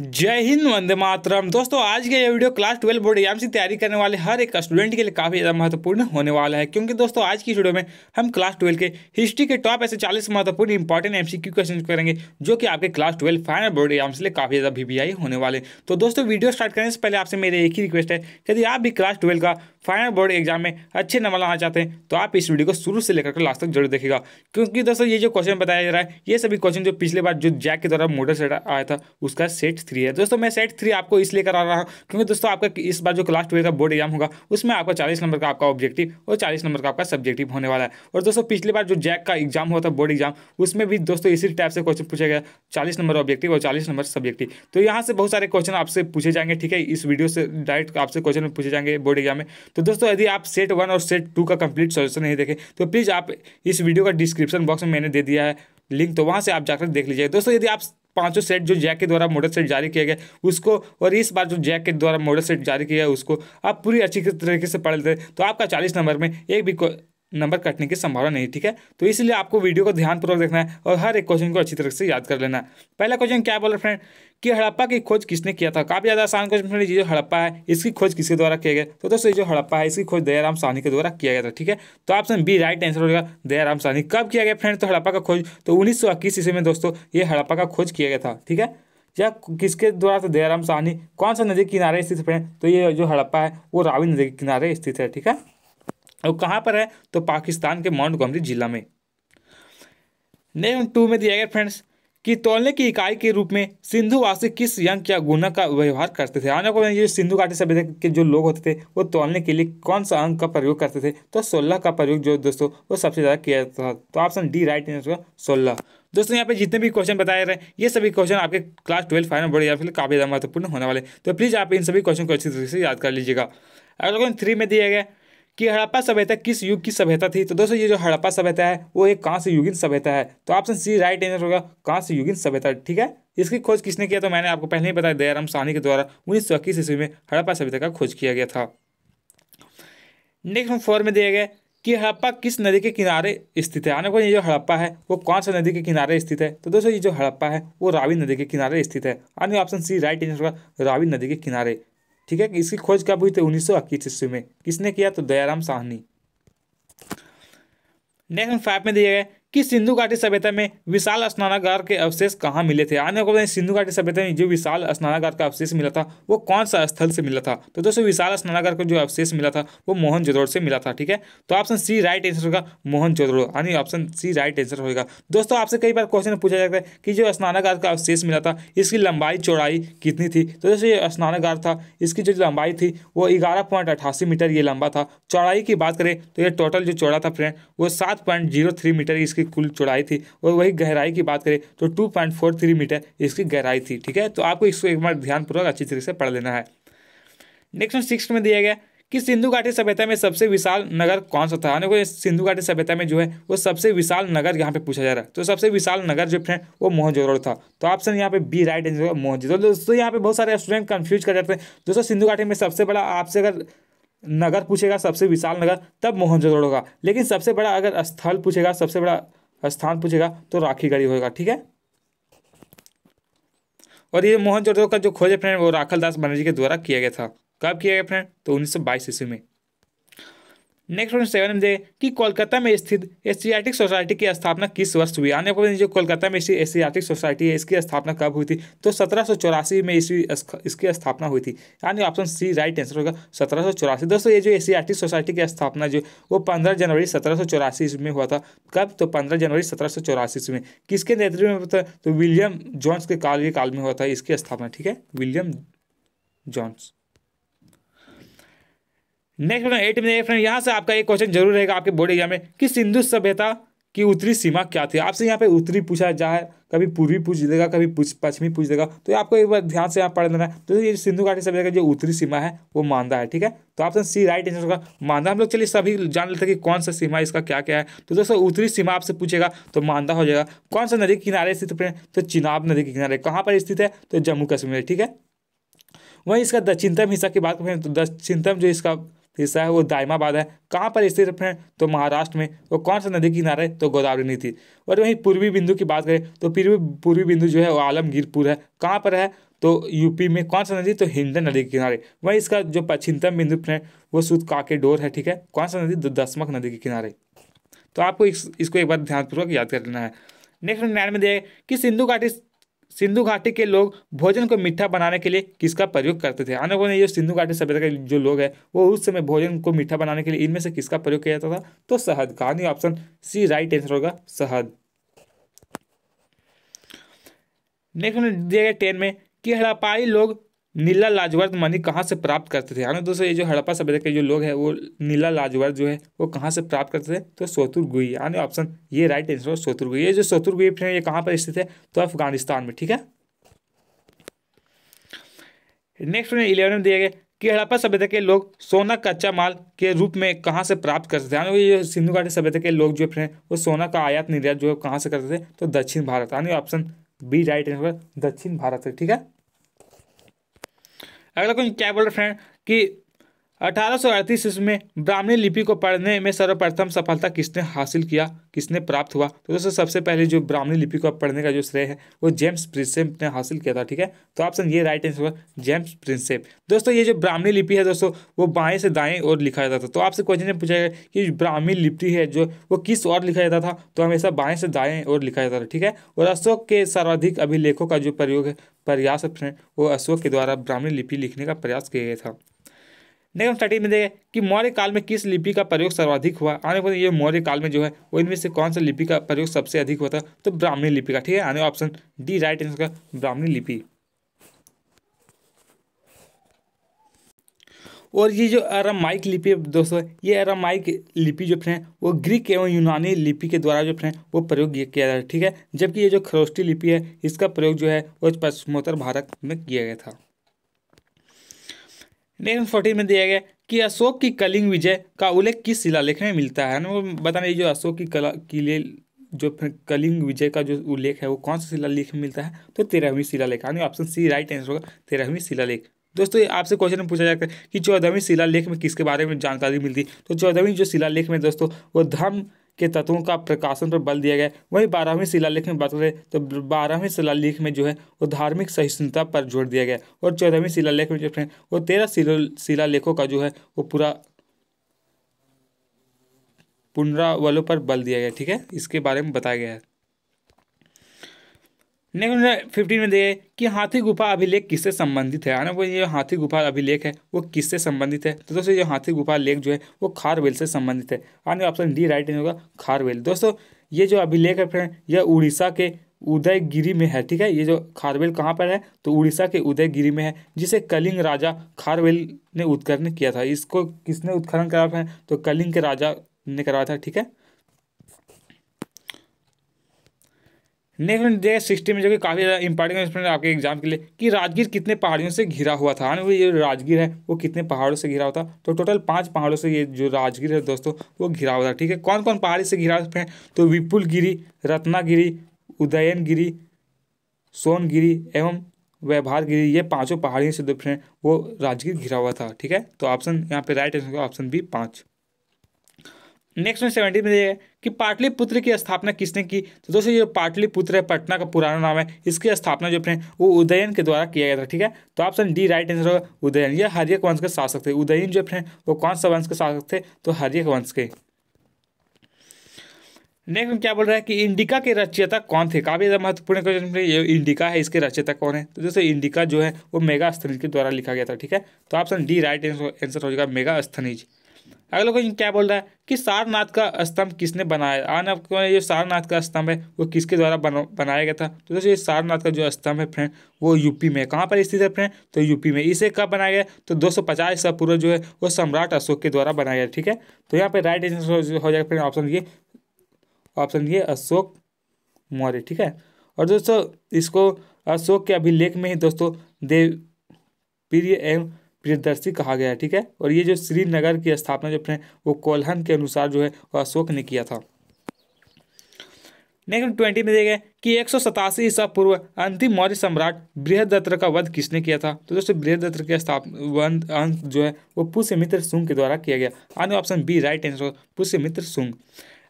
जय हिंद वंदे मातरम दोस्तों आज का ये video class twelve board exam की तैयारी करने वाले हर एक स्टूडेंट के लिए काफ़ी ज़्यादा महत्वपूर्ण होने वाला है क्योंकि दोस्तों आज की वीडियो में हम क्लास ट्वेल्व के हिस्ट्री के टॉप ऐसे चालीस महत्वपूर्ण इंपॉर्टेंट एम क्वेश्चन करेंगे जो कि आपके class twelve final board exam के लिए काफ़ी ज़्यादा वी होने वाले तो दोस्तों वीडियो स्टार्ट करने से पहले आपसे मेरी एक ही रिक्वेस्ट है यदि आप भी क्लास ट्वेल्व का फाइनल बोर्ड एग्जाम में अच्छे नंबर लाना चाहते हैं तो आप इस वीडियो को शुरू से लेकर लास्ट तक जरूर देखेगा क्योंकि दोस्तों ये जो क्वेश्चन बताया जा रहा है ये सभी क्वेश्चन जो पिछले बार जो जैक के द्वारा मोटर सेट आया था उसका सेट थ्री है दोस्तों मैं सेट थ्री आपको इसलिए करा रहा हूँ क्योंकि दोस्तों आपका इस बार जो क्लास ट्वेल्व का बोर्ड एग्जाम होगा उसमें आपका चालीस नंबर का आपका ऑब्जेक्टिव और चालीस नंबर का आपका सब्जेक्टिव होने वाला है और दोस्तों पिछली बार जो जैक का एग्जाम हुआ था बोर्ड एग्जाम उसमें भी दोस्तों इसी टाइप से क्वेश्चन पूछा गया चालीस नंबर ऑब्जेक्टिव और चालीस नंबर सब्जेक्टिव तो यहाँ से बहुत सारे क्वेश्चन आपसे पूछे जाएंगे ठीक है इस वीडियो से डायरेक्ट आपसे क्वेश्चन पूछे जाएंगे बोर्ड एग्जाम में तो दोस्तों यदि आप सेट वन और सेट टू का कंप्लीट सोल्यूशन नहीं देखें तो प्लीज़ आप इस वीडियो का डिस्क्रिप्शन बॉक्स में मैंने दे दिया है लिंक तो वहाँ से आप जाकर देख लीजिए दोस्तों यदि आप पांचों सेट जो जैक के द्वारा मॉडल सेट जारी किया गया उसको और इस बार जो जैक के द्वारा मॉडल सेट जारी किया है उसको आप पूरी अच्छी तरीके से पढ़ लेते हैं तो आपका चालीस नंबर में एक भी नंबर कटने की संभावना नहीं ठीक है तो इसलिए आपको वीडियो को ध्यानपूर्वक देखना है और हर एक क्वेश्चन को अच्छी तरह से याद कर लेना है पहला क्वेश्चन क्या बोल रहे फ्रेंड कि हड़प्पा की खोज किसने किया था काफ़ी ज़्यादा आसान क्वेश्चन फ्रेंड ये जो हड़प्पा है इसकी खोज किसके द्वारा किया गया तो दोस्तों ये जो हड़प्पा है इसकी खोज दयाराम सहनी के द्वारा किया गया था ठीक है तो ऑप्शन बी राइट आंसर होगा दयाराम सहनी कब किया गया फ्रेंड तो हड़प्पा का खोज तो उन्नीस सौ ईस्वी में दोस्तों ये हड़प्पा का खोज किया गया था ठीक है या किसके द्वारा तो दयाराम सहनी कौन सा नदी किनारे स्थित फ्रेंड तो ये जो हड़प्पा है वो रावी नदी के किनारे स्थित है ठीक है और कहाँ पर है तो पाकिस्तान के माउंट गोमरी जिला में नेम टू में दिया गया फ्रेंड्स कि तोलने की इकाई के रूप में सिंधु वासी किस यंग या गुना का व्यवहार करते थे आने को ये सिंधु घाटी सभ्यता के जो लोग होते थे वो तोलने के लिए कौन सा अंक का प्रयोग करते थे तो सोलह का प्रयोग जो दोस्तों वो सबसे ज़्यादा किया जाता था तो ऑप्शन डी राइट आंसर सोलह दोस्तों यहाँ पे जितने भी क्वेश्चन बताए रहे ये सभी क्वेश्चन आपके क्लास ट्वेल्व फाइनल बोर्ड या फिर काफ़ी ज़्यादा महत्वपूर्ण होने वाले तो प्लीज़ आप इन सभी क्वेश्चन को अच्छी तरीके से याद कर लीजिएगा अगला क्वेश्चन थ्री में दिया गया कि हड़प्पा सभ्यता किस युग की सभ्यता थी तो दोस्तों ये जो हड़प्पा सभ्यता है वो एक कांस्य युगिन सभ्यता है तो ऑप्शन सी राइट आंसर होगा कांस्य युगिन सभ्यता ठीक है इसकी खोज किसने किया तो मैंने आपको पहले ही बताया दयाराम सानी के द्वारा उन्नीस सौ इक्कीस ईस्वी में हड़प्पा सभ्यता का खोज किया गया था नेक्स्ट फोर में दिया गया कि हड़प्पा किस नदी के किनारे स्थित है को ये जो हड़प्पा है वो कौन सा नदी के किनारे स्थित है तो दोस्तों ये जो हड़प्पा है वो रावी नदी के किनारे स्थित है आने ऑप्शन सी राइट आंसर होगा रावी नदी के किनारे ठीक है इसकी खोज कब हुई थी उन्नीस सौ इक्कीस ईस्वी में किसने किया तो दयाराम साहनी नेक्स्ट फाइव में दिए गए कि सिंधु घाटी सभ्यता में विशाल स्नानागार के अवशेष कहाँ मिले थे आने को बताएं सिंधु घाटी सभ्यता में जो विशाल स्नानागार का अवशेष मिला था वो कौन सा स्थल से मिला था तो दोस्तों विशाल स्नानागार का जो अवशेष मिला था वो मोहन से मिला था ठीक है तो ऑप्शन सी राइट आंसर होगा मोहन यानी ऑप्शन सी राइट आंसर होगा दोस्तों आपसे कई बार क्वेश्चन पूछा जाता है कि जो स्नानागार का अवशेष मिला था इसकी लंबाई चौड़ाई कितनी थी तो दोस्तों ये स्नानागार था इसकी जो लंबाई थी वो ग्यारह मीटर ये लंबा था चौड़ाई की बात करें तो ये टोटल जो चौड़ा था फ्रेंड वो सात मीटर इसकी इसकी कुल चौड़ाई थी और वही गहराई की बात करें तो two point four three metre इसकी गहराई थी ठीक है तो आपको इसको एक बार ध्यानपूर्वक अच्छी तरीके से पढ़ लेना है नेक्स्ट सिक्स में दिया गया कि सिंधु घाटी सभ्यता में सबसे विशाल नगर कौन सा था को सिंधु घाटी सभ्यता में जो है वो सबसे विशाल नगर यहाँ पे पूछा जा रहा है तो सबसे विशाल नगर जो फ्रेंड वो मोहनजोदड़ो था तो ऑप्शन यहाँ पे बी राइट आंसर मोहनजोदड़ो दोस्तों यहाँ पे बहुत सारे स्टूडेंट कंफ्यूज कर जाते हैं दोस्तों सिंधु घाटी में सबसे बड़ा आपसे अगर नगर पूछेगा सबसे विशाल नगर तब मोहनजोदड़ो होगा लेकिन सबसे बड़ा अगर स्थल पूछेगा सबसे बड़ा स्थान पूछेगा तो राखीगढ़ी होगा ठीक है और ये मोहनजोदड़ो का जो खोज है फ्रेंड वो राखल दास बनर्जी के द्वारा किया गया था कब किया गया फ्रेंड तो बाईस ईस्वी में नेक्स्ट क्वेश्चन सेवन में कि कोलकाता में स्थित एशियाटिक सोसाइटी की स्थापना किस वर्ष हुई आने को जो कोलकाता में स्थित एशियाटिक सोसाइटी है इसकी स्थापना कब हुई थी तो सत्रह में इसकी इसकी स्थापना हुई थी यानी ऑप्शन सी राइट आंसर होगा सत्रह दोस्तों ये जो एशियाटिक सोसाइटी की स्थापना जो वो पंद्रह जनवरी सत्रह में हुआ था कब तो पंद्रह जनवरी सत्रह में किसके नेतृत्व में होता तो विलियम जॉन्स के काल के काल में हुआ था इसकी स्थापना ठीक है विलियम जॉन्स नेक्स्ट एट में फ्रेंड यहाँ से आपका एक क्वेश्चन जरूर रहेगा आपके बोर्ड एग्जाम में कि सिंधु सभ्यता की उत्तरी सीमा क्या थी आपसे यहाँ पे उत्तरी पूछा जाए कभी पूर्वी पूछ देगा कभी पश्चिमी पूछ देगा तो आपको एक बार ध्यान से यहाँ पढ़ देना है तो ये सिंधु घाटी सभ्यता का जो उत्तरी सीमा है वो मांदा है ठीक है तो आपसे सी राइट आंसर होगा मांदा हम लोग चलिए सभी जान लेते हैं कि कौन सा सीमा इसका क्या क्या है तो दोस्तों उत्तरी सीमा आपसे पूछेगा तो मांदा हो जाएगा कौन सा नदी के किनारे स्थित तो चिनाब नदी के किनारे कहाँ पर स्थित है तो जम्मू कश्मीर ठीक है वहीं इसका दक्षिणतम हिस्सा की बात करें तो दक्षिणतम जो इसका तीसरा तो है वो दायमाबाद है कहाँ पर स्थित फ्रेंड तो महाराष्ट्र में वो कौन सा नदी किनारे तो गोदावरी नदी थी और वहीं पूर्वी बिंदु की बात करें तो पूर्वी पूर्वी बिंदु जो है वो आलमगीरपुर है कहाँ पर है तो यूपी में कौन सा नदी तो हिंडन नदी के किनारे वहीं इसका जो पश्चिमतम बिंदु फ्रेंड वो सूद काके डोर है ठीक है कौन सा नदी तो दसमक नदी के किनारे तो आपको इस, इसको एक बार ध्यानपूर्वक याद कर लेना है नेक्स्ट नारायण में दिया कि सिंधु घाटी सिंधु घाटी के लोग भोजन को मीठा बनाने के लिए किसका प्रयोग करते थे आने वाले जो सिंधु घाटी सभ्यता के जो लोग हैं वो उस समय भोजन को मीठा बनाने के लिए इनमें से किसका प्रयोग किया जाता था तो शहद का ऑप्शन सी राइट आंसर होगा शहद नेक्स्ट दिया गया टेन में कि हड़प्पाई लोग नीला लाजवर्द मणि कहाँ से प्राप्त करते थे यानी दोस्तों ये जो हड़प्पा सभ्यता के जो लोग हैं वो नीला लाजवर्द जो है वो कहाँ से प्राप्त करते थे तो सोतुरगुई यानी ऑप्शन ये राइट आंसर सोतुरगुई ये जो सोतुरगुई फ्रेंड ये कहाँ पर स्थित है तो अफगानिस्तान में ठीक है नेक्स्ट में इलेवन दिया गया कि हड़प्पा सभ्यता के लोग सोना कच्चा माल के रूप में कहाँ से प्राप्त करते थे यानी ये सिंधु घाटी सभ्यता के लोग जो फ्रेंड वो सोना का आयात निर्यात जो है कहाँ से करते थे तो दक्षिण भारत यानी ऑप्शन बी राइट आंसर दक्षिण भारत है ठीक है अगला क्वेश्चन क्या बोल रहे फ्रेंड कि अठारह ईस्वी में ब्राह्मणी लिपि को पढ़ने में सर्वप्रथम सफलता किसने हासिल किया किसने प्राप्त हुआ तो दोस्तों सबसे पहले जो ब्राह्मणी लिपि को पढ़ने का जो श्रेय है वो जेम्स प्रिंसेप ने हासिल किया था ठीक है तो ऑप्शन ये राइट आंसर होगा जेम्स प्रिंसेप दोस्तों ये जो ब्राह्मणी लिपि है दोस्तों वो बाएं से दाएं और लिखा जाता था तो आपसे क्वेश्चन ने पूछा गया कि ब्राह्मी लिपि है जो वो किस और लिखा जाता था तो हमेशा बाएँ से दाएँ और लिखा जाता था ठीक है और अशोक के सर्वाधिक अभिलेखों का जो प्रयोग है प्रयास वो अशोक के द्वारा ब्राह्मी लिपि लिखने का प्रयास किया गया था नेक्स्ट थर्टीन में देखें कि मौर्य काल में किस लिपि का प्रयोग सर्वाधिक हुआ आने वाले ये मौर्य काल में जो है वो इनमें से कौन सा लिपि का प्रयोग सबसे अधिक हुआ था तो ब्राह्मी लिपि का ठीक है आने ऑप्शन डी राइट आंसर का ब्राह्मी लिपि और ये जो अरामाइक लिपि है दोस्तों ये अरामाइक लिपि जो फ्रेंड वो ग्रीक एवं यूनानी लिपि के द्वारा जो फ्रेंड वो प्रयोग किया जाता है ठीक है जबकि ये जो खरोष्टी लिपि है इसका प्रयोग जो है वो पश्चिमोत्तर भारत में किया गया था नेक्स्ट फोर्टीन में दिया गया कि अशोक की कलिंग विजय का उल्लेख किस शिलालेख में मिलता है ना वो बता ये जो अशोक की कला किले जो कलिंग विजय का जो उल्लेख है वो कौन सा शिलालेख में मिलता है तो तेरहवीं शिलालेख यानी ऑप्शन सी राइट आंसर होगा तेरहवीं शिलालेख दोस्तों आपसे क्वेश्चन पूछा जाता है कि चौदहवीं शिलालेख में किसके बारे में जानकारी मिलती तो चौदहवीं जो शिलालेख में दोस्तों वो धर्म के तत्वों का प्रकाशन पर बल दिया गया वहीं बारहवीं शिलालेख में बात करें तो बारहवीं शिलालेख में जो है वो धार्मिक सहिष्णुता पर जोर दिया गया और चौदहवीं शिलालेख में जो है वो तेरह शिलालेखों का जो है वो पूरा पुनरावलों पर बल दिया गया ठीक है इसके बारे में बताया गया है नेक्स्ट फिफ्टीन में देखिए कि हाथी गुफा अभिलेख किससे संबंधित है ना वो ये हाथी गुफा अभिलेख है वो किससे संबंधित है तो दोस्तों ये हाथी गुफा लेख जो है वो खारवेल से संबंधित है आने ऑप्शन डी राइट होगा खारवेल दोस्तों ये जो अभिलेख है फ्रेंड यह उड़ीसा के उदयगिरी में है ठीक है ये जो खारवेल कहाँ पर है तो उड़ीसा के उदयगिरी में है जिसे कलिंग राजा खारवेल ने उत्खनन किया था इसको किसने उत्खनन करा था तो कलिंग के राजा ने कराया था ठीक है नेक्स्ट फ्रेंड दे सिक्सटी में जो कि काफ़ी ज़्यादा इंपॉर्टेंट है आपके एग्जाम के लिए कि राजगीर कितने पहाड़ियों से घिरा हुआ था वो ये राजगीर है वो कितने पहाड़ों से घिरा हुआ था तो टोटल पाँच पहाड़ों से ये जो राजगीर है दोस्तों वो घिरा हुआ था ठीक है कौन कौन पहाड़ी से घिरा हुआ है तो विपुल गिरी रत्नागिरी उदयनगिरी सोनगिरी एवं व्यवहार गिरी ये पाँचों पहाड़ियों से फ्रेंड वो राजगीर घिरा हुआ था ठीक है तो ऑप्शन यहाँ पे राइट आंसर ऑप्शन बी पाँच नेक्स्ट में सेवेंटी में देखिए कि पाटलिपुत्र की स्थापना किसने की तो दोस्तों ये पाटलिपुत्र है पटना का पुराना नाम है इसकी स्थापना जो अपने वो उदयन के द्वारा किया गया था ठीक है तो ऑप्शन डी राइट आंसर होगा उदयन ये हरियक वंश के शासक थे उदयन जो अपने वो कौन सा वंश के शासक थे तो हरियक वंश के नेक्स्ट में क्या बोल रहा है कि इंडिका के रचयिता कौन थे काफ़ी ज़्यादा महत्वपूर्ण क्वेश्चन ये इंडिका है इसके रचयिता कौन है तो जैसे इंडिका जो है वो मेगा स्थनिज के द्वारा लिखा गया था ठीक है तो ऑप्शन डी राइट आंसर हो जाएगा मेगा स्थनिज अगला क्वेश्चन क्या बोल रहा है कि सारनाथ का स्तंभ किसने बनाया आने आपको ये सारनाथ का स्तंभ है वो किसके द्वारा बना बनाया गया था तो दोस्तों ये सारनाथ का जो स्तंभ है फ्रेंड वो यूपी में कहाँ पर स्थित है फ्रेंड तो यूपी में इसे कब बनाया गया तो दो सौ पचास ईसा पूर्व जो है वो सम्राट अशोक के द्वारा बनाया गया ठीक है तो यहाँ पर राइट आंसर हो जाएगा फ्रेंड ऑप्शन ये ऑप्शन ये अशोक मौर्य ठीक है और दोस्तों इसको अशोक के अभिलेख में ही दोस्तों देव प्रिय एवं प्रियदर्शी कहा गया है ठीक है और ये जो श्रीनगर की स्थापना जो अपने वो कोल्हन के अनुसार जो है वो अशोक ने किया था नेक्स्ट ट्वेंटी में देखें कि एक सौ सतासी ईसा पूर्व अंतिम मौर्य सम्राट बृहदत्र का वध किसने किया था तो दोस्तों बृहदत्र के स्थापना अंत जो है वो पुष्यमित्र सुंग के द्वारा किया गया आने option B right answer Pushyamitra Sunga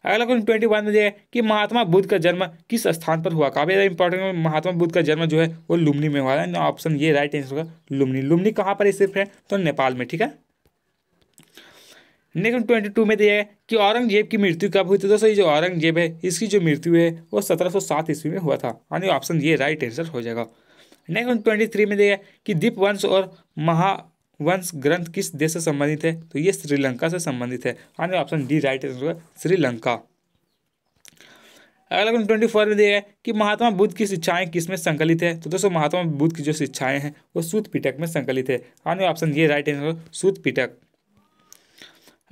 अगला क्वेश्चन ट्वेंटी वन में कि महात्मा बुद्ध का जन्म किस स्थान पर हुआ काफी ज़्यादा इंपॉर्टेंट महात्मा बुद्ध का जन्म जो है वो लुमनी में हुआ है ऑप्शन ये राइट आंसर होगा लुमनी लुमनी कहाँ पर स्थित है तो नेपाल में ठीक है नेक्स्ट ट्वेंटी टू में दिया है कि औरंगजेब की मृत्यु कब हुई थी दोस्तों ये जो औरंगजेब है इसकी जो मृत्यु है वो सत्रह सौ सात ईस्वी में हुआ था यानी ऑप्शन ये राइट आंसर हो जाएगा नेक्स्ट ट्वेंटी थ्री में दिया है कि दीपवंश और महा वंश ग्रंथ किस देश से संबंधित है तो ये श्रीलंका से संबंधित है आने option D right answer Sri Lanka अगला क्वेश्चन ट्वेंटी फोर में दिया है कि महात्मा बुद्ध की शिक्षाएं किस में संकलित है तो दोस्तों महात्मा बुद्ध की जो शिक्षाएं हैं वो सूत पिटक में संकलित है आने ऑप्शन ये right answer Sutta Pitaka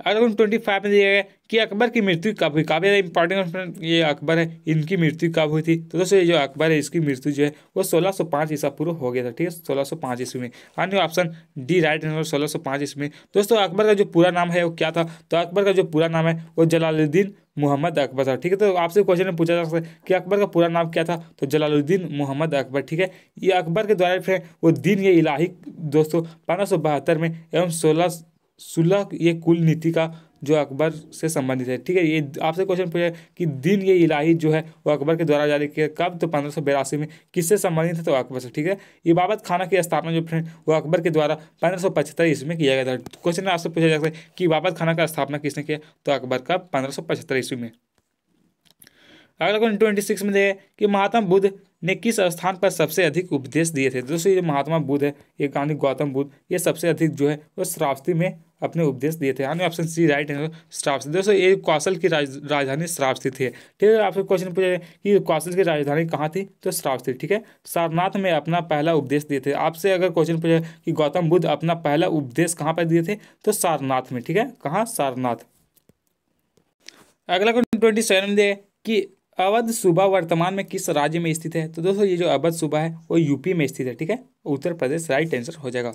article twenty five में दिया गया कि अकबर की मृत्यु कब हुई काफ़ी ज़्यादा इंपॉर्टेंट ये अकबर है इनकी मृत्यु कब हुई थी तो दोस्तों ये जो अकबर है इसकी मृत्यु जो है वो सोलह सौ पाँच ईसा पूर्व हो गया था ठीक है सोलह सौ पाँच ईस्वी में अन्य ऑप्शन डी राइट आंसर सोलह सौ पाँच ईस्वी में दोस्तों अकबर का जो पूरा नाम है वो क्या था तो अकबर का जो पूरा नाम है वो जलालुद्दीन मोहम्मद अकबर था ठीक है तो आपसे क्वेश्चन में पूछा जा सकता है कि अकबर का पूरा नाम क्या था तो जलालुद्दीन मोहम्मद अकबर ठीक है ये अकबर के द्वारा फिर वो दिन ये इलाही दोस्तों पंद्रह में एवं सोलह सुलह ये कुल नीति का जो अकबर से संबंधित है ठीक है ये आपसे क्वेश्चन पूछा कि दिन ये इलाही जो है वो अकबर के द्वारा जारी किया कब तो पंद्रह सौ बयासी में किससे संबंधित है तो अकबर से ठीक है इबाबत खाना की स्थापना जो फ्रेंड वो अकबर के द्वारा पंद्रह सौ पचहत्तर ईस्वी में किया गया था क्वेश्चन आपसे पूछा जा सकता है कि इबाबत खाना का स्थापना किसने किया तो अकबर का पंद्रह सौ पचहत्तर ईस्वी में अगला क्वेश्चन ट्वेंटी सिक्स में देखें कि महात्मा बुद्ध ने किस स्थान पर सबसे अधिक उपदेश दिए थे दोस्तों ये महात्मा बुद्ध है ये गांधी गौतम बुद्ध ये सबसे अधिक जो है वो श्रावस्ती में अपने उपदेश दिए थे यानी option C right answer Shravasti दोस्तों ये कौशल की राज, राजधानी श्रावस्ती थी ठीक है आपसे क्वेश्चन पूछा कि कौशल की राजधानी कहाँ थी तो श्रावस्ती ठीक है सारनाथ में अपना पहला उपदेश दिए थे आपसे अगर क्वेश्चन पूछा कि गौतम बुद्ध अपना पहला उपदेश कहाँ पर दिए थे तो सारनाथ में ठीक है कहाँ सारनाथ अगला क्वेश्चन ट्वेंटी सेवन दे कि अवध सूबा वर्तमान में किस राज्य में स्थित है तो दोस्तों ये जो अवध सूबा है वो यूपी में स्थित है ठीक है उत्तर प्रदेश राइट आंसर हो जाएगा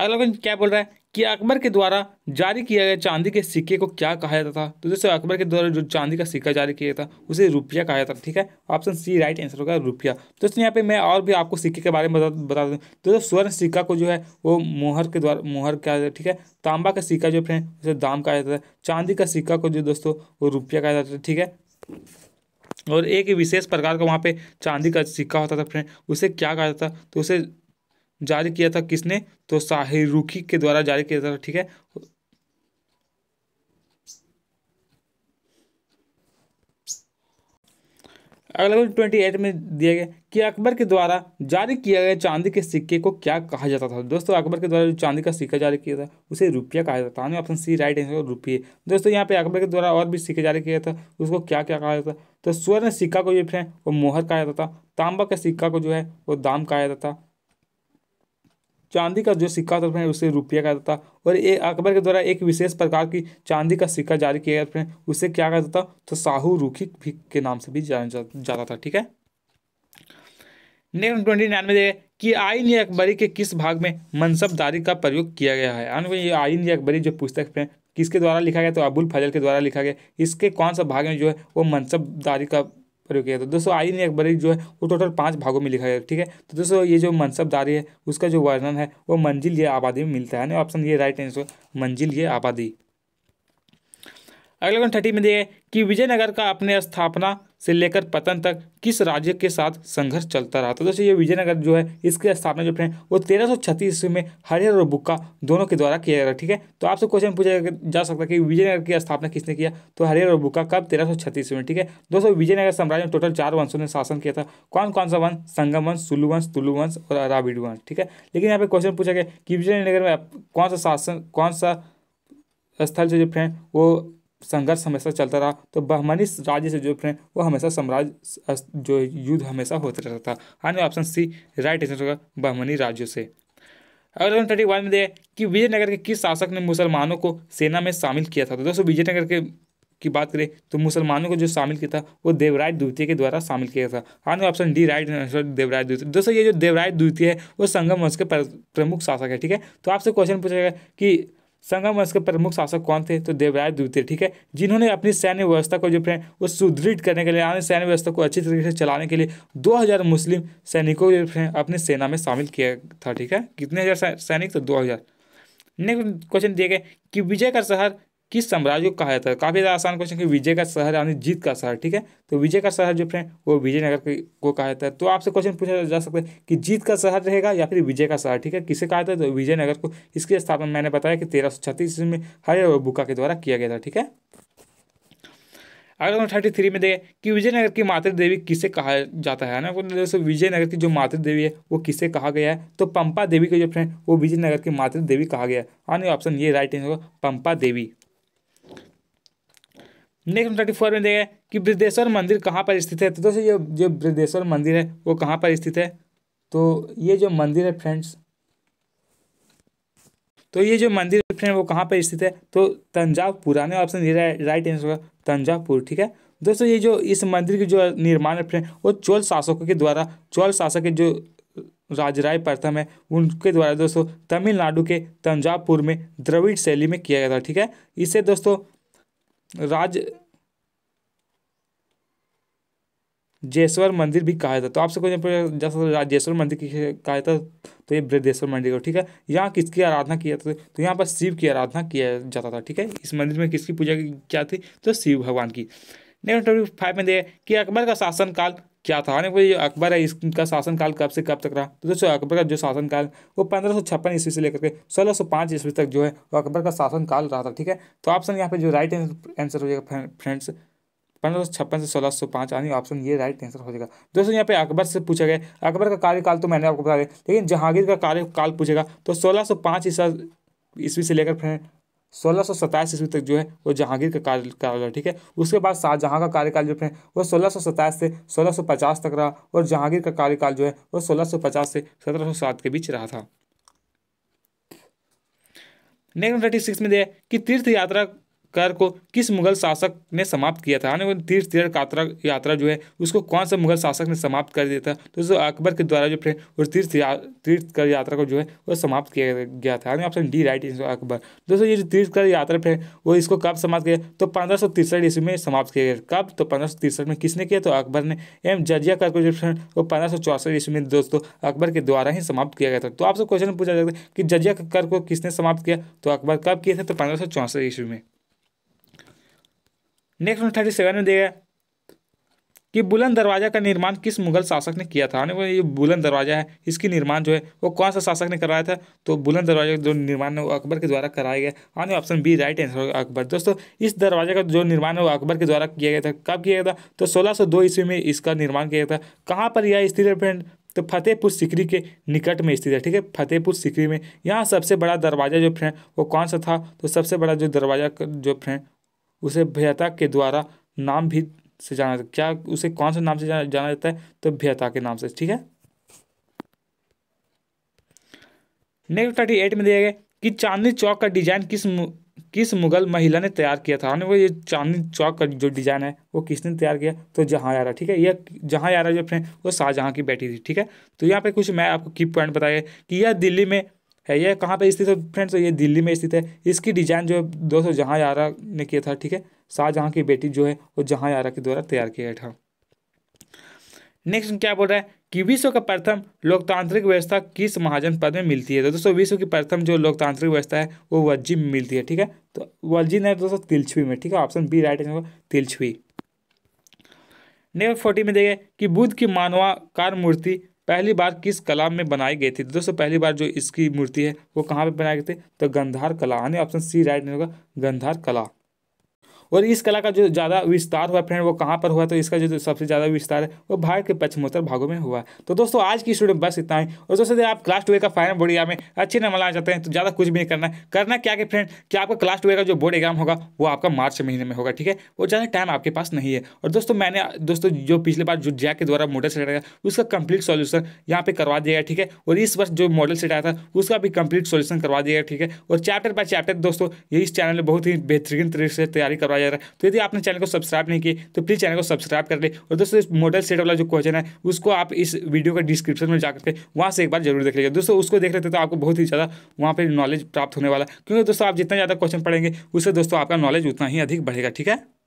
अगला क्वेश्चन क्या बोल रहा है कि अकबर के द्वारा जारी किया गया चांदी के सिक्के को क्या कहा जाता था तो दोस्तों अकबर के द्वारा जो चांदी का सिक्का जारी किया था उसे रुपया कहा जाता था ठीक है ऑप्शन सी राइट आंसर होगा रुपया तो दोस्तों यहाँ पे मैं और भी आपको सिक्के के बारे में बता बता दूँ तो दोस्तों स्वर्ण सिक्का को जो है वो मोहर के द्वारा मोहर जाता है ठीक है तांबा का सिक्का जो फ्रेंड उसे दाम कहा जाता है चांदी का सिक्का को जो दोस्तों वो रुपया कहा जाता है ठीक है और एक विशेष प्रकार का वहाँ पे चांदी का सिक्का होता था फ्रेंड उसे क्या कहा जाता तो उसे जारी किया था किसने तो शाहरुखी के द्वारा जारी किया था ठीक है अगला क्वेश्चन ट्वेंटी एट में दिया गया कि अकबर के द्वारा जारी किया गया चांदी के सिक्के को क्या कहा जाता था दोस्तों अकबर के द्वारा जो चांदी का सिक्का जारी किया था उसे रुपया कहा जाता था ऑप्शन सी राइट आंसर रुपये दोस्तों यहाँ पे अकबर के द्वारा और भी सिक्के जारी किया था उसको क्या क्या कहा जाता तो स्वर्ण सिक्का को जो है वो मोहर कहा जाता था तांबा का सिक्का को जो है वो दाम कहा जाता था चांदी का जो सिक्का होता है उसे रुपया कहता था और ये अकबर के द्वारा एक विशेष प्रकार की चांदी का सिक्का जारी किया जाता है उसे क्या कहता था तो साहू रुखी के नाम से भी जाना जाता था ठीक है नेक्स्ट ट्वेंटी नाइन में देखिए कि आइन या अकबरी के किस भाग में मनसबदारी का प्रयोग किया गया है ये आइन या अकबरी जो पुस्तक है किसके द्वारा लिखा गया तो अबुल फजल के द्वारा लिखा गया इसके कौन सा भाग में जो है वो मनसबदारी का प्रयोग किया था दोस्तों आइन अकबरी जो है वो टोटल पाँच भागों में लिखा गया ठीक है तो दोस्तों ये जो मनसबदारी है उसका जो वर्णन है वो मंजिल ये आबादी में मिलता है ऑप्शन ये राइट आंसर मंजिल ये आबादी अगला क्वेश्चन थर्टी में दिए कि विजयनगर का अपने स्थापना से लेकर पतन तक किस राज्य के साथ संघर्ष चलता रहा था तो दोस्तों ये विजयनगर जो है इसकी स्थापना जो है वो तेरह सौ छत्तीस ईस्वी में हरिहर और बुक्का दोनों के द्वारा किया गया ठीक है तो आपसे क्वेश्चन पूछा जा सकता है कि विजयनगर की स्थापना किसने किया तो हरिहर और बुक्का कब तेरह सौ छत्तीस में ठीक है दोस्तों विजयनगर साम्राज्य में टोटल चार वंशों ने शासन किया था कौन कौन सा वंश संगम वंश सुलु वंश तुलु वंश और अराबिड वंश ठीक है लेकिन यहाँ पे क्वेश्चन पूछा गया कि विजयनगर में कौन सा शासन कौन सा स्थल से जो फ्रेंड वो संघर्ष हमेशा चलता रहा तो बहमनी राज्य से जो फिर वो हमेशा साम्राज्य जो युद्ध हमेशा होते रहता था यानी ऑप्शन सी राइट आंसर होगा बहमनी राज्यों से अगला थर्टी वन में दिया कि विजयनगर के किस शासक ने मुसलमानों को सेना में शामिल किया था तो दोस्तों विजयनगर के की बात करें तो मुसलमानों को जो शामिल किया था वो देवराय द्वितीय के द्वारा शामिल किया था हाँ option D right answer Devaraya द्वितीय तो दोस्तों ये जो देवराय द्वितीय है वो संगम वंश के प्रमुख शासक है ठीक है तो आपसे क्वेश्चन पूछेगा कि संगम वंश के प्रमुख शासक कौन थे तो देवराज द्वितीय ठीक है जिन्होंने अपनी सैन्य व्यवस्था को जो फ्रेंड वो सुदृढ़ करने के लिए यानी सैन्य व्यवस्था को अच्छी तरीके से चलाने के लिए 2000 मुस्लिम सैनिकों को जो फ्रेंड अपनी सेना में शामिल किया था ठीक है कितने हज़ार सैनिक तो हजार नेक्स्ट क्वेश्चन दिए गए कि विजय का शहर किस साम्राज्य को कहा जाता है काफ़ी ज़्यादा आसान क्वेश्चन है विजय का शहर यानी जीत का शहर ठीक है तो विजय का शहर जो फ्रेंड वो विजयनगर को कहा जाता है तो आपसे क्वेश्चन पूछा जा सकता है कि जीत का शहर रहेगा या फिर विजय का शहर ठीक है किसे कहा जाता है तो विजयनगर को इसकी स्थापना मैंने बताया कि तेरह सौ छत्तीस ईस्वी में हरे बुका के द्वारा किया गया था ठीक है अगर हम थर्टी थ्री में देखें कि विजयनगर की मातृ देवी किसे कहा जाता है ना दोस्तों विजयनगर की जो मातृ देवी है वो किसे कहा गया है तो पंपा देवी के जो फ्रेंड वो विजयनगर की मातृ देवी कहा गया है ऑप्शन ये राइट आंसर होगा Pampa Devi next thirty four में देखें कि बृद्धेश्वर मंदिर कहाँ पर स्थित है तो दोस्तों ये जो बृद्धेश्वर मंदिर है वो कहाँ पर स्थित है तो ये जो मंदिर है फ्रेंड्स तो ये जो मंदिर है फ्रेंड वो कहाँ पर स्थित है तो तंजावपुरा ने ऑप्शन दे रहा है राइट आंसर होगा तंजावपुर ठीक है दोस्तों ये जो इस मंदिर की जो निर्माण है फ्रेंड वो चोल शासकों के द्वारा चोल शासक के जो राजराय प्रथम है उनके द्वारा दोस्तों तमिलनाडु के तंजावपुर में द्रविड़ शैली में किया गया था ठीक है इससे दोस्तों राज जेश्वर मंदिर भी कहा जाता है तो आपसे कोई जैसा राजेश्वर मंदिर कहा जाता है तो ये बृद्धेश्वर मंदिर का ठीक है यहाँ किसकी आराधना किया जाता तो यहाँ पर शिव की आराधना किया जाता था ठीक है इस मंदिर में किसकी पूजा की क्या थी तो शिव भगवान की नेक्स्ट टॉपिक फाइव में दे कि अकबर का शासनकाल क्या था यानी कोई अकबर है इसका शासनकाल कब से कब तक रहा तो दोस्तों अकबर का जो शासनकाल वो पंद्रह सौ छप्पन ईस्वी से लेकर के सोलह सौ पाँच ईस्वी तक जो है वो अकबर का शासनकाल रहा था ठीक है तो ऑप्शन यहाँ पे जो राइट आंसर हो जाएगा फ्रेंड्स पंद्रह सौ छप्पन से सोलह सौ पाँच यानी ऑप्शन ये राइट आंसर हो जाएगा दोस्तों यहाँ पे अकबर से पूछा गया अकबर का कार्यकाल तो मैंने आपको बता दिया लेकिन जहांगीर का कार्यकाल पूछेगा तो सोलह सौ पाँच ईसा ईस्वी से लेकर फ्रेंड सोलह सौ सत्ताईस ईस्वी तक जो है वो जहांगीर का कार्यकाल रहा ठीक है उसके बाद शाहजहां का कार्यकाल जो है वो सोलह सौ सत्ताईस से सोलह सौ पचास तक रहा और जहांगीर का कार्यकाल जो है वो सोलह सौ पचास से सत्रह सौ सात के बीच रहा था नेक्स्ट थर्टी सिक्स में दिया कि तीर्थ यात्रा कर को किस मुगल शासक ने समाप्त किया था यानी तीर्थ तीर्थ यात्रा यात्रा जो है उसको कौन सा मुगल शासक ने समाप्त कर दिया था तो जो अकबर के द्वारा जो फिर उस तीर्थ तीर्थ कर यात्रा को जो है वो समाप्त किया गया था यानी option D right is Akbar दोस्तों ये जो तीर्थ कर यात्रा फिर वो इसको कब समाप्त किया तो पंद्रह सौ तिरसठ ईस्वी में समाप्त किया गया कब तो पंद्रह सौ तिरसठ में किसने किया तो अकबर ने एम जजिया कर को जो फिर वो पंद्रह सौ चौसठ ईस्वी में दोस्तों अकबर के द्वारा ही समाप्त किया गया था तो आपसे क्वेश्चन पूछा जाता है कि जजिया कर को किसने समाप्त किया तो अकबर कब किया था तो पंद्रह सौ चौसठ ईस्वी में नेक्स्ट वन थर्टी सेवन में देगा कि बुलंद दरवाज़ा का निर्माण किस मुगल शासक ने किया था वो ये बुलंद दरवाज़ा है इसकी निर्माण जो है वो कौन सा शासक ने कराया था तो बुलंद दरवाजा का जो निर्माण है वो अकबर के द्वारा कराया गया आने ऑप्शन बी राइट आंसर होगा अकबर दोस्तों इस दरवाजे का जो निर्माण है वो अकबर के द्वारा किया गया था कब किया गया था तो सोलह सौ दो ईस्वी में इसका निर्माण किया गया था कहाँ पर यह स्थित है फ्रेंड तो फतेहपुर सिकरी के निकट में स्थित है ठीक है फतेहपुर सिकरी में यहाँ सबसे बड़ा दरवाज़ा जो फ्रेंड वो कौन सा था तो सबसे बड़ा जो दरवाज़ा जो फ्रेंड उसे भयता के द्वारा नाम भी से जाना जाता है क्या उसे कौन से नाम से जाना जाना जाता है तो भयता के नाम से ठीक है नेक्स्ट थर्टी एट में दिया गया कि चांदनी चौक का डिजाइन किस किस मुगल महिला ने तैयार किया था वो ये चांदनी चौक का जो डिजाइन है वो किसने तैयार किया तो जहाँ यारा ठीक है यह जहाँ यारा जो फ्रेंड वो शाहजहाँ की बैठी थी ठीक है तो यहाँ पे कुछ मैं आपको की पॉइंट बताया कि यह दिल्ली में है ये कहाँ पे स्थित है फ्रेंड्स ये दिल्ली में स्थित है इसकी डिजाइन जो है दोस्तों जहाँ यारा ने किया था ठीक है शाहजहाँ की बेटी जो है वो जहाँ यारा के द्वारा तैयार किया था नेक्स्ट क्या बोल रहा है कि विश्व का प्रथम लोकतांत्रिक व्यवस्था किस महाजन पद में मिलती है तो दोस्तों विश्व की प्रथम जो लोकतांत्रिक व्यवस्था है वो वज्जी में मिलती है ठीक है तो वज्जी ने दोस्तों तिलछवी में ठीक है ऑप्शन बी राइट है तिलछवी नेक्स्ट फोर्टी में देखें कि बुद्ध की मानवाकार मूर्ति पहली बार किस कला में बनाई गई थी दोस्तों पहली बार जो इसकी मूर्ति है वो कहाँ पे बनाई गई थी तो गंधार कला यानी ऑप्शन सी राइट नहीं होगा गंधार कला और इस कला का जो ज़्यादा विस्तार हुआ फ्रेंड वो कहाँ पर हुआ तो इसका जो सबसे ज़्यादा विस्तार है वो भारत के पश्चिमोत्तर भागों में हुआ तो दोस्तों आज की स्टूडेंट बस इतना ही और दोस्तों आप क्लास टूए का फाइनल बोर्ड एग्जाम में अच्छे नंबर लाना चाहते हैं तो ज़्यादा कुछ भी नहीं करना है करना क्या कि फ्रेंड कि आपका क्लास टूए का जो बोर्ड एग्जाम होगा वो आपका मार्च महीने में होगा ठीक है वो ज़्यादा टाइम आपके पास नहीं है और दोस्तों मैंने दोस्तों जो पिछले बार जो जैक के द्वारा मॉडल सेट आया उसका कंप्लीट सोल्यूशन यहाँ पे करवा दिया ठीक है और इस वर्ष जो मॉडल सेट आया था उसका भी कंप्लीट सोल्यूशन करवा दिया ठीक है और चैप्टर बाय चैप्टर दोस्तों ये इस चैनल में बहुत ही बेहतरीन तरीके से तैयारी करवा पाया जा रहा है तो यदि आपने चैनल को सब्सक्राइब नहीं किया तो प्लीज़ चैनल को सब्सक्राइब कर ले और दोस्तों मॉडल सेट वाला जो क्वेश्चन है उसको आप इस वीडियो के डिस्क्रिप्शन में जाकर के वहाँ से एक बार जरूर देख लीजिए दोस्तों उसको देख लेते तो आपको बहुत ही ज़्यादा वहाँ पर नॉलेज प्राप्त होने वाला क्योंकि दोस्तों आप जितना ज़्यादा क्वेश्चन पढ़ेंगे उससे दोस्तों आपका नॉलेज उतना ही अधिक बढ़ेगा ठीक है